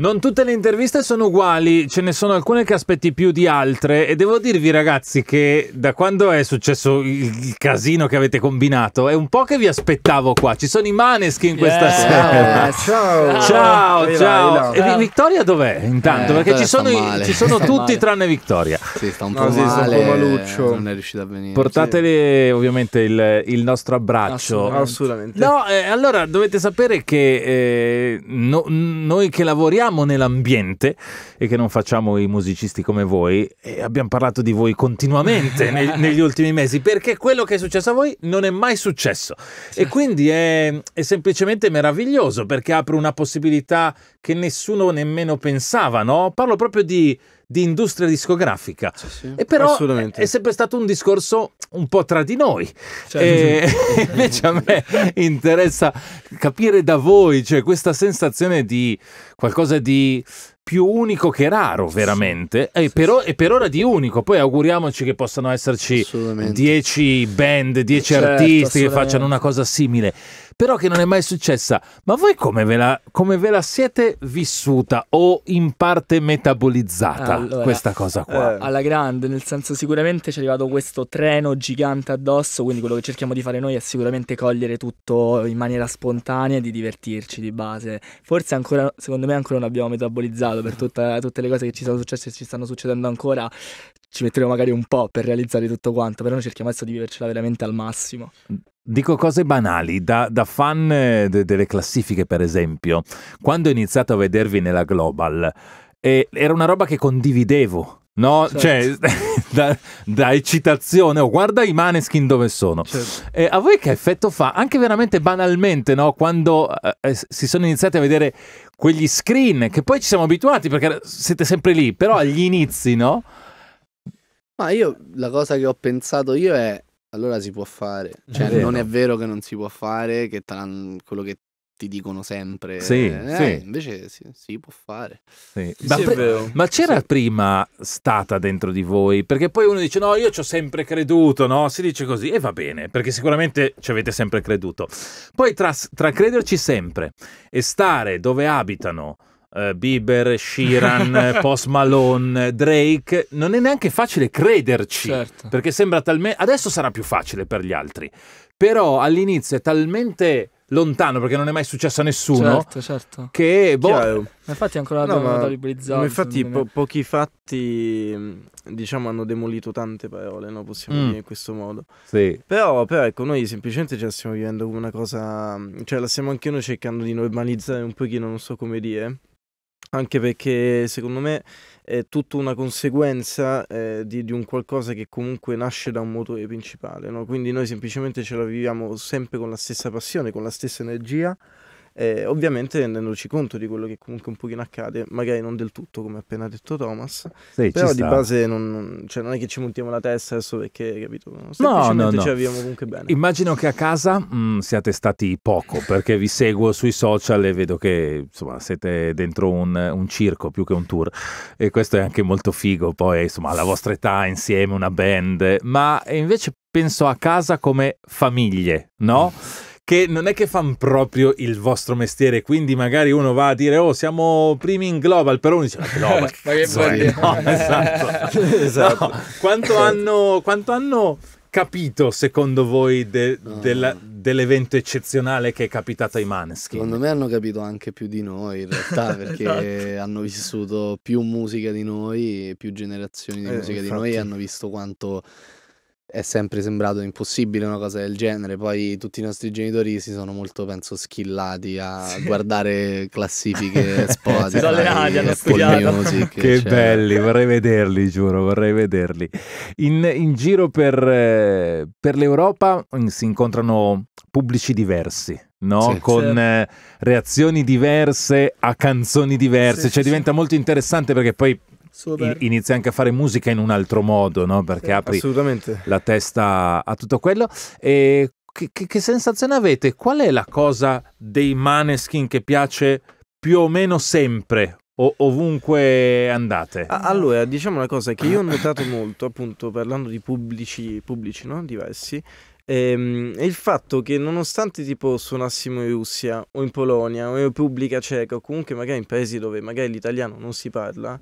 Non tutte le interviste sono uguali, ce ne sono alcune che aspetti più di altre e devo dirvi ragazzi che da quando è successo il casino che avete combinato è un po' che vi aspettavo qua, ci sono i maneschi in questa yeah. sera. Ciao, ciao, ciao. E Vittoria dov'è intanto? Eh, Perché ci sono, i, ci sono tutti male. tranne Vittoria. Sì, sta un po' no, male, maluccio. Non è riuscito a venire. Portatele sì. ovviamente il, il, nostro abbraccio. Assolutamente. No, eh, allora dovete sapere che eh, no, noi che lavoriamo siamo nell'ambiente e che non facciamo i musicisti come voi e abbiamo parlato di voi continuamente neg- negli ultimi mesi perché quello che è successo a voi non è mai successo e quindi è, è semplicemente meraviglioso perché apre una possibilità che nessuno nemmeno pensava, no? Parlo proprio di di industria discografica. Sì, sì, e però è sempre stato un discorso un po' tra di noi. Cioè, e invece a me interessa capire da voi, cioè questa sensazione di qualcosa di più unico che raro, veramente. Sì, e, per o- e, per, ora di unico. Poi auguriamoci che possano esserci 10 band, 10 certo, artisti che facciano una cosa simile però che non è mai successa. Ma voi come ve la, come ve la siete vissuta o in parte metabolizzata allora, questa cosa qua? Eh. Alla grande, nel senso sicuramente ci è arrivato questo treno gigante addosso, quindi quello che cerchiamo di fare noi è sicuramente cogliere tutto in maniera spontanea e di divertirci di base. Forse ancora, secondo me ancora non abbiamo metabolizzato per tutta, tutte le cose che ci sono successe e ci stanno succedendo ancora ci metteremo magari un po' per realizzare tutto quanto, però noi cerchiamo adesso di vivercela veramente al massimo. Dico cose banali, da, da fan eh, de, delle classifiche per esempio, quando ho iniziato a vedervi nella Global, eh, era una roba che condividevo, no? Certo. Cioè, da, da, eccitazione, oh, guarda i maneskin dove sono. Certo. Eh, a voi che effetto fa? Anche veramente banalmente, no? Quando eh, eh si sono iniziati a vedere quegli screen, che poi ci siamo abituati perché siete sempre lì, però agli inizi, no? Ma io la cosa che ho pensato io è allora si può fare. Cioè, è non è vero che non si può fare, che quello che ti dicono sempre. Sì, eh, sì. Eh, invece si, si, può fare. Sì. Ma, ma c'era prima stata dentro di voi? Perché poi uno dice: No, io ci ho sempre creduto, no? Si dice così e va bene, perché sicuramente ci avete sempre creduto. Poi tra, tra crederci sempre e stare dove abitano eh, Bieber, Sheeran, Post Malone, Drake, non è neanche facile crederci, certo. perché sembra talmente... Adesso sarà più facile per gli altri, però all'inizio è talmente lontano perché non è mai successo a nessuno certo, certo. che boh, è? infatti ancora no, da, da liberizzare infatti po pochi fatti mm, diciamo hanno demolito tante parole no? possiamo mm. dire in questo modo sì. però, però, ecco noi semplicemente ce la stiamo vivendo come una cosa mm, cioè la stiamo anche noi cercando di normalizzare un pochino non so come dire anche perché secondo me è tutta una conseguenza eh, di, di, un qualcosa che comunque nasce da un motore principale, no? quindi noi semplicemente ce la viviamo sempre con la stessa passione, con la stessa energia eh, ovviamente rendendoci conto di quello che comunque un pochino accade, magari non del tutto come appena detto Thomas, sì, però di base non, cioè non, è che ci montiamo la testa adesso perché, capito, no, no, no. ci avviamo comunque bene. Immagino che a casa mh, mm, siate stati poco, perché vi seguo sui social e vedo che insomma siete dentro un, un circo più che un tour e questo è anche molto figo, poi insomma alla vostra età insieme una band, ma invece penso a casa come famiglie, no? Mm che non è che fanno proprio il vostro mestiere, quindi magari uno va a dire oh siamo primi in global, però uno dice no, ma che bello, no, esatto. esatto. No. Quanto, esatto. hanno, quanto, hanno, capito secondo voi de, ah. della, dell'evento eccezionale che è capitato ai Maneskin? Secondo me hanno capito anche più di noi in realtà perché esatto. hanno vissuto più musica di noi, più generazioni di eh, musica infatti. di noi e hanno visto quanto è sempre sembrato impossibile una cosa del genere. Poi tutti i nostri genitori si sono molto, penso, schillati a sì. guardare classifiche Spotify, si sono allenati, hanno eh, studiato. Music, che cioè. belli, vorrei vederli, giuro, vorrei vederli. In, in giro per, eh, per l'Europa mm, si incontrano pubblici diversi. No? Sì, con certo. reazioni diverse a canzoni diverse, sì, cioè diventa molto interessante perché poi Super. inizi anche a fare musica in un altro modo, no? perché eh, apri la testa a tutto quello. E che, che, che, sensazione avete? Qual è la cosa dei maneskin che piace più o meno sempre? O, ovunque andate. Allora, diciamo una cosa che io ho notato molto, appunto, parlando di pubblici, pubblici no? diversi, ehm, è il fatto che nonostante tipo suonassimo in Russia o in Polonia o in Repubblica Ceca o comunque magari in paesi dove magari l'italiano non si parla,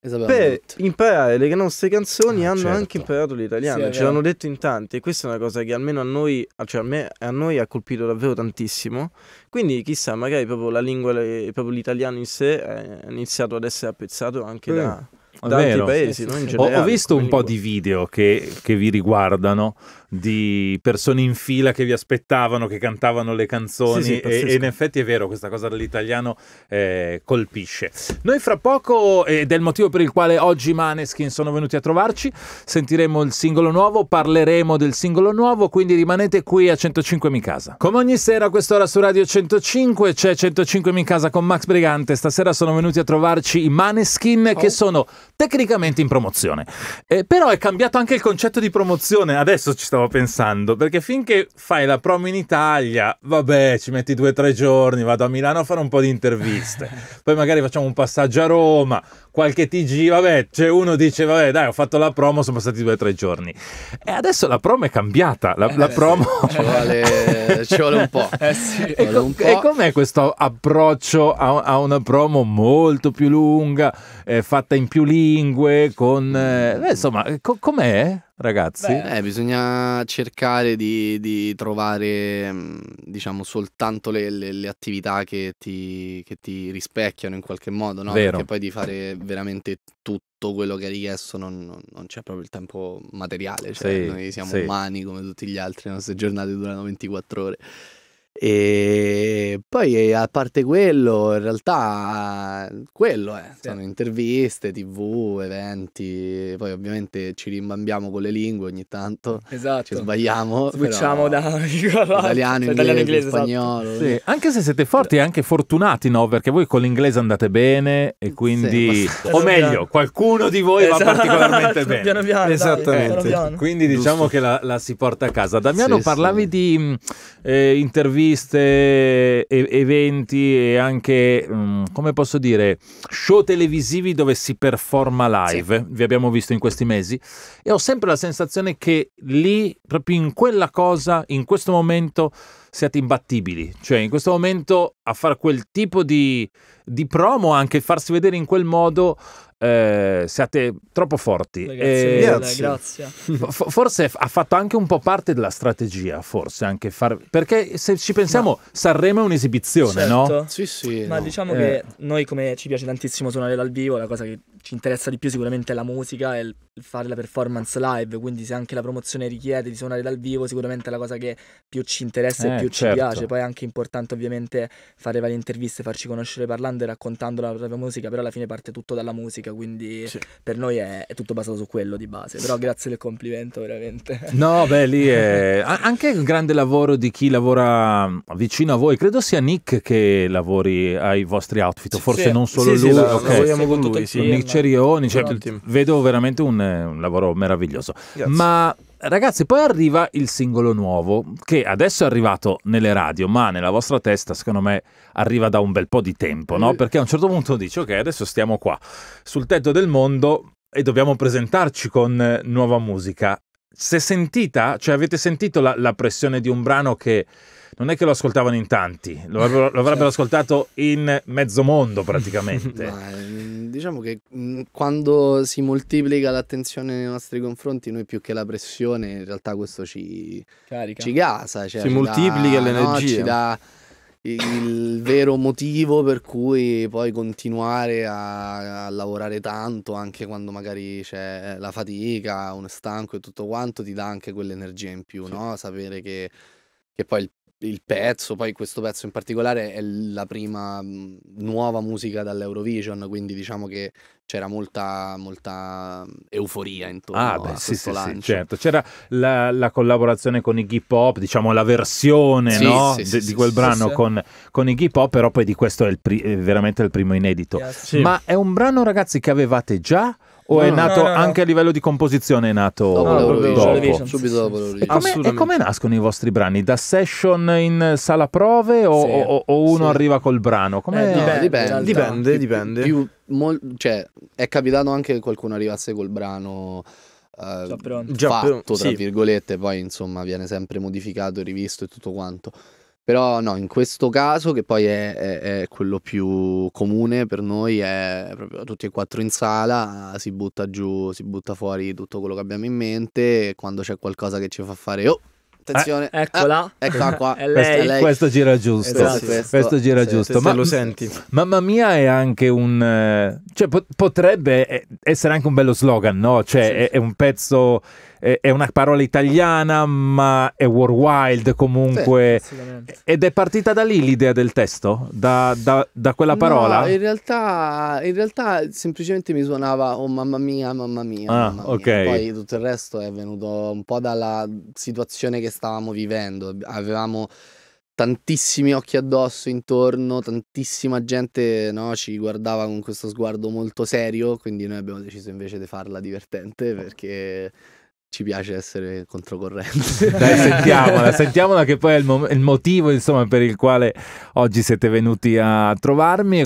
per imparare le nostre canzoni ah, hanno certo. anche imparato l'italiano, sì, ce l'hanno detto in tanti e questa è una cosa che almeno a noi, cioè a, me, a noi ha colpito davvero tantissimo, quindi chissà magari proprio la lingua, proprio l'italiano in sé è iniziato ad essere apprezzato anche mm. da tanti paesi. No? Generale, ho, ho, visto un po' di video che, che, vi riguardano di persone in fila che vi aspettavano, che cantavano le canzoni sì, sì, e, e, in effetti è vero, questa cosa dell'italiano eh, colpisce. Noi fra poco, eh, ed è il motivo per il quale oggi Maneskin sono venuti a trovarci, sentiremo il singolo nuovo, parleremo del singolo nuovo, quindi rimanete qui a 105 Mi Casa. Come ogni sera a quest'ora su Radio 105 c'è 105 Mi Casa con Max Brigante, stasera sono venuti a trovarci i Maneskin oh. che sono tecnicamente in promozione. Eh, però è cambiato anche il concetto di promozione, adesso ci stavo pensando, perché finché fai la promo in Italia, vabbè, ci metti due o tre giorni, vado a Milano a fare un po' di interviste, poi magari facciamo un passaggio a Roma, qualche TG, vabbè, c'è cioè uno dice, vabbè, dai, ho fatto la promo, sono passati due o tre giorni. E adesso la promo è cambiata, la, eh, la promo... Sì. Ci, vuole, ci, vuole, un po'. Eh, sì. e, vuole un po'. e, com'è questo approccio a, a, una promo molto più lunga, eh, fatta in più lingue, con... Eh, insomma, co- com'è? ragazzi. Beh, eh, bisogna cercare di, di, trovare, mm, diciamo, soltanto le, le, le attività che ti, che ti, rispecchiano in qualche modo, no? Vero. Perché poi di fare veramente tutto quello che è richiesto non, non, non c'è proprio il tempo materiale, cioè sì, noi siamo sì. umani come tutti gli altri, le nostre giornate durano 24 ore. E poi eh, a parte quello, in realtà quello è, eh, sì. sono interviste, tv, eventi, poi ovviamente ci rimbambiamo con le lingue ogni tanto, esatto. ci sbagliamo. Switchiamo da italiano, cioè, inglese, inglese esatto. spagnolo. Esatto. Sì. Eh. Anche se siete forti e anche fortunati, no? Perché voi con l'inglese andate bene e quindi... Sì, esatto, o meglio, qualcuno di voi esatto. va particolarmente bene. Piano piano, Esattamente. Dai, piano quindi diciamo Giusto. che la, la, si porta a casa. Damiano, parlavi di mm, eh, interviste interviste, e- eventi e anche, mh, mm, come posso dire, show televisivi dove si performa live, sì. vi abbiamo visto in questi mesi, e ho sempre la sensazione che lì, proprio in quella cosa, in questo momento, siate imbattibili. Cioè, in questo momento a fare quel tipo di, di promo, anche farsi vedere in quel modo, eh, siate troppo forti. Ragazzi, eh, grazie. grazie. forse ha fatto anche un po' parte della strategia, forse anche far... Perché se ci pensiamo, no. Sanremo è un'esibizione, certo. no? Sì, sì. Ma no. diciamo eh. che noi, come ci piace tantissimo suonare dal vivo, la cosa che ci interessa di più sicuramente la musica e il fare la performance live, quindi se anche la promozione richiede di suonare dal vivo, sicuramente è la cosa che più ci interessa eh, e più certo. ci piace. Poi è anche importante ovviamente fare varie interviste, farci conoscere parlando e raccontando la propria musica, però alla fine parte tutto dalla musica, quindi sì. per noi è, è, tutto basato su quello di base. Però grazie del complimento veramente. No, beh, lì è anche il grande lavoro di chi lavora vicino a voi. Credo sia Nick che lavori ai vostri outfit, forse sì. non solo sì, lui. Sì, la, okay. lavoriamo con lui, il Nick Cerioni, cioè, vedo veramente un, un lavoro meraviglioso. Grazie. Ma ragazzi, poi arriva il singolo nuovo, che adesso è arrivato nelle radio, ma nella vostra testa, secondo me, arriva da un bel po' di tempo, no? Eh. Perché a un certo punto dici, ok, adesso stiamo qua, sul tetto del mondo, e dobbiamo presentarci con eh, nuova musica se sentita, cioè avete sentito la, la, pressione di un brano che non è che lo ascoltavano in tanti, lo avrebbero, lo avrebbero certo. ascoltato in mezzo mondo praticamente. Ma, eh, diciamo che mm, quando si moltiplica l'attenzione nei nostri confronti, noi più che la pressione, in realtà questo ci, Carica. ci gasa. Cioè si ci moltiplica l'energia. No, il vero motivo per cui puoi continuare a, a, lavorare tanto anche quando magari c'è la fatica, uno stanco e tutto quanto ti dà anche quell'energia in più, sì. no? Sapere che, che poi il il pezzo, poi questo pezzo in particolare è la prima mm, nuova musica dall'Eurovision, quindi diciamo che c'era molta, molta mm, euforia intorno ah, beh, a sì, questo sì, lancio. Sì, certo, c'era la, la, collaborazione con i hip hop, diciamo la versione sì, no? De, di quel brano con, con i hip hop, però poi di questo è, il pri- è veramente il primo inedito. Yes. Ma è un brano ragazzi che avevate già o no, è nato no, no, anche a livello di composizione? È nato dopo, dopo. subito dopo l'Eurovision. E come nascono i vostri brani? Da session in sala prove o, sì, o, o uno sì. arriva col brano? Come eh, dipende, dipende, dipende, dipende. Più, mol, cioè, è capitato anche che qualcuno arrivasse col brano. Uh, già pronto. Già pronto, tra sì. virgolette, poi insomma viene sempre modificato, rivisto e tutto quanto. Però no, in questo caso, che poi è, è, è quello più comune per noi, è proprio tutti e quattro in sala, si butta giù, si butta fuori tutto quello che abbiamo in mente e quando c'è qualcosa che ci fa fare... Oh, attenzione. Eh, eccola. Ah, eccola qua. È lei. Questo, questo gira giusto. Esatto, questo, questo, gira sì, giusto. Sì, ma, lo senti. Mamma mia è anche un... Eh, cioè, potrebbe eh, essere anche un bello slogan, no? Cioè, sì, è, è, un pezzo... Eh, è una parola italiana, ma è worldwide comunque. Sì, Ed è partita da lì l'idea del testo? Da, da, da quella parola? No, in, realtà, in realtà, semplicemente mi suonava oh mamma mia, mamma mia. Ah, mamma mia. Poi tutto il resto è venuto un po' dalla situazione che stavamo vivendo. Avevamo tantissimi occhi addosso intorno, tantissima gente no, ci guardava con questo sguardo molto serio, quindi noi abbiamo deciso invece di farla divertente perché ci piace essere controcorrente. Dai, sentiamola, sentiamola che poi è il, il motivo insomma, per il quale oggi siete venuti a trovarmi.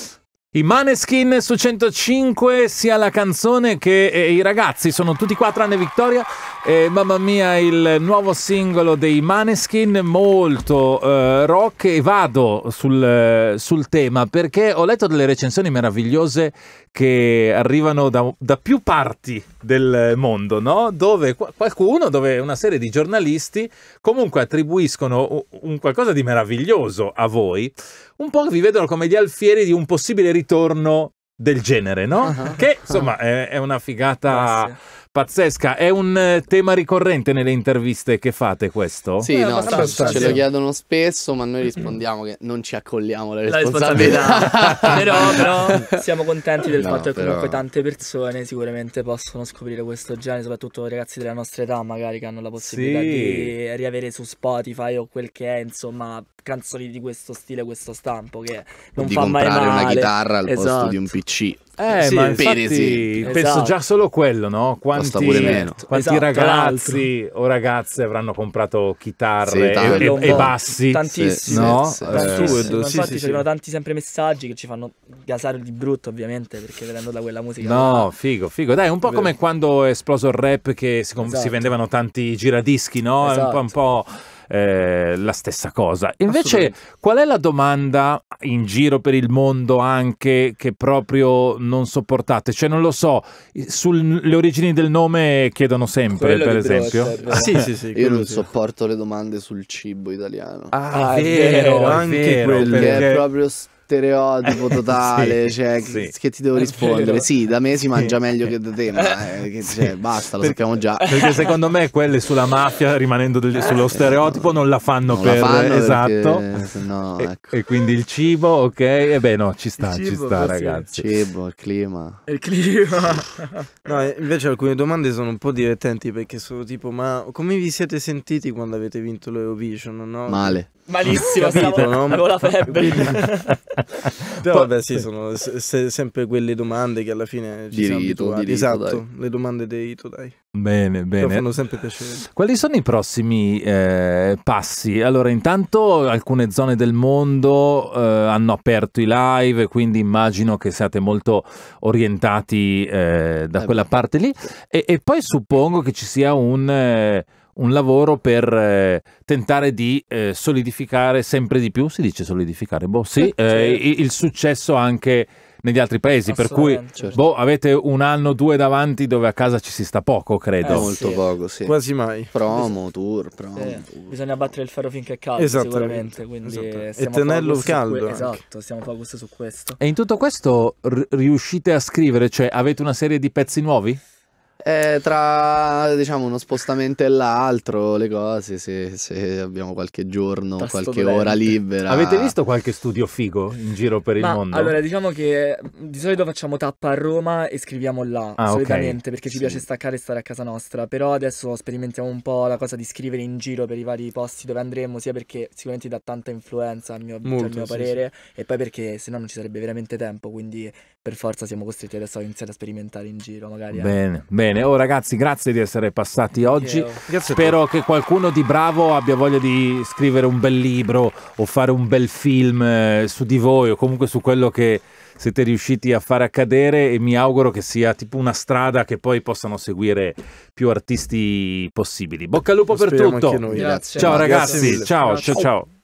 I Maneskin su 105, sia la canzone che eh, i ragazzi, sono tutti quattro tranne vittoria. Eh, mamma mia, il nuovo singolo dei Maneskin, molto eh, rock. E vado sul, sul, tema perché ho letto delle recensioni meravigliose che arrivano da, da più parti del mondo, no? Dove qualcuno, dove una serie di giornalisti comunque attribuiscono un qualcosa di meraviglioso a voi un po' vi vedono come gli alfieri di un possibile ritorno del genere, no? Uh-huh. Che insomma uh-huh. è, è, una figata. Grazie Pazzesca, è un eh, tema ricorrente nelle interviste che fate questo? Sì, eh, no, ce lo chiedono spesso, ma noi rispondiamo che non ci accogliamo la responsabilità. La responsabilità. però, però, siamo contenti del no, fatto che comunque tante persone sicuramente possono scoprire questo genere, soprattutto ragazzi della nostra età magari che hanno la possibilità sì. di riavere su Spotify o quel che è, insomma, canzoni di questo stile, questo stampo che non di fa mai male. una chitarra al esatto. posto di un esatto. PC. Eh, eh, sì, ma infatti, penso esatto. già solo quello, no? Quanti, quanti esatto, ragazzi o ragazze avranno comprato chitarre sì, e, e, bassi? Tantissimi, no? Sì, Assurdo. Eh, infatti ci arrivano tanti sempre messaggi che ci fanno gasare di brutto, ovviamente, perché venendo da quella musica. No, figo, figo. Dai, un po' come quando è esploso il rap che si, esatto. si vendevano tanti giradischi, no? È un po'... Un esatto. po' Eh, la stessa cosa. Invece, qual è la domanda in giro per il mondo anche che proprio non sopportate? Cioè, non lo so, sulle origini del nome chiedono sempre, Quello per esempio. Ah, sì, sì, sì, Io non sì. sopporto le domande sul cibo italiano. Ah, ah è, vero, è vero, anche quello. Perché... È proprio stereotipo totale, cioè, sì, cioè, sì. Che, che ti devo rispondere? Sì, da me si mangia sì. meglio che da te, ma eh, eh che, cioè, basta, lo sappiamo già. Perché secondo me quelle sulla mafia, rimanendo del, eh. sullo stereotipo, non la fanno non per... La fanno esatto. Perché, no, ecco. e, e, quindi il cibo, ok? E beh no, ci sta, cibo, ci sta ragazzi. Il cibo, il clima. Il clima. no, invece alcune domande sono un po' divertenti perché sono tipo, ma come vi siete sentiti quando avete vinto l'Eurovision? No? Male. Malissimo, Capito, stavo, no? avevo la febbre. Però vabbè sì, sono se sempre quelle domande che alla fine ci di rito, di rito, Esatto, dai. le domande dei Rito, dai. Bene, bene. Però fanno sempre piacere. Quali sono i prossimi eh, passi? Allora, intanto alcune zone del mondo eh, hanno aperto i live, quindi immagino che siate molto orientati eh, da eh quella parte lì. E, e, poi suppongo che ci sia un eh, un lavoro per eh, tentare di eh, solidificare sempre di più, si dice solidificare, boh, sì, eh, il successo anche negli altri paesi, per cui certo. boh, avete un anno o due davanti dove a casa ci si sta poco, credo. Eh, molto sì. poco, sì. Quasi mai. Promo, tour, promo. Sì. Bisogna battere il ferro finché è caldo, sicuramente. E tenerlo caldo. esatto, siamo focus su questo. E in tutto questo riuscite a scrivere, cioè avete una serie di pezzi nuovi? Eh, tra diciamo uno spostamento e l'altro, le cose, se, se abbiamo qualche giorno, Tasto qualche dolente. ora libera. Avete visto qualche studio figo in giro per Ma, il mondo? Allora, diciamo che mm, di solito facciamo tappa a Roma e scriviamo là, ah, solitamente, okay. perché ci sì. piace staccare e stare a casa nostra. Però adesso sperimentiamo un po' la cosa di scrivere in giro per i vari posti dove andremo, sia perché sicuramente dà tanta influenza a mio, Molto, cioè, al mio sì, parere, sì. e poi perché sennò non ci sarebbe veramente tempo. Quindi per forza siamo costretti adesso a iniziare a sperimentare in giro, magari. Bene, eh. bene bene. Oh, ragazzi, grazie di essere passati oggi. Spero che qualcuno di bravo abbia voglia di scrivere un bel libro o fare un bel film eh, su di voi o comunque su quello che siete riusciti a far accadere e mi auguro che sia tipo una strada che poi possano seguire più artisti possibili. Bocca al lupo Lo per tutto. Ciao ragazzi, ciao, ciao ciao.